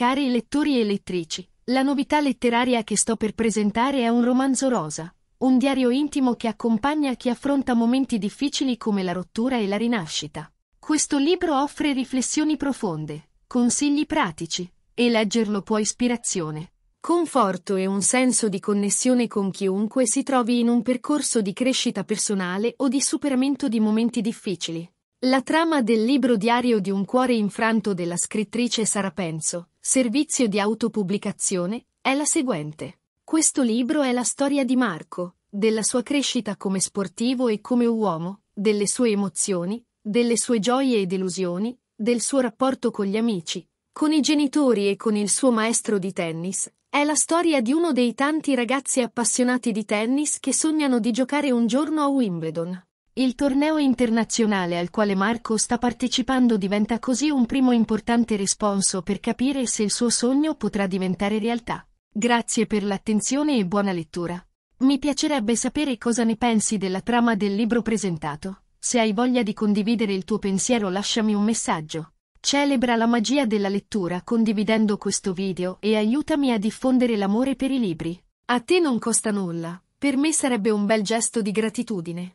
Cari lettori e lettrici, la novità letteraria che sto per presentare è un romanzo rosa, un diario intimo che accompagna chi affronta momenti difficili come la rottura e la rinascita. Questo libro offre riflessioni profonde, consigli pratici, e leggerlo può ispirazione, conforto e un senso di connessione con chiunque si trovi in un percorso di crescita personale o di superamento di momenti difficili. La trama del libro diario di un cuore infranto della scrittrice Sara Penso servizio di autopubblicazione, è la seguente. Questo libro è la storia di Marco, della sua crescita come sportivo e come uomo, delle sue emozioni, delle sue gioie e delusioni, del suo rapporto con gli amici, con i genitori e con il suo maestro di tennis, è la storia di uno dei tanti ragazzi appassionati di tennis che sognano di giocare un giorno a Wimbledon. Il torneo internazionale al quale Marco sta partecipando diventa così un primo importante responso per capire se il suo sogno potrà diventare realtà. Grazie per l'attenzione e buona lettura. Mi piacerebbe sapere cosa ne pensi della trama del libro presentato. Se hai voglia di condividere il tuo pensiero lasciami un messaggio. Celebra la magia della lettura condividendo questo video e aiutami a diffondere l'amore per i libri. A te non costa nulla, per me sarebbe un bel gesto di gratitudine.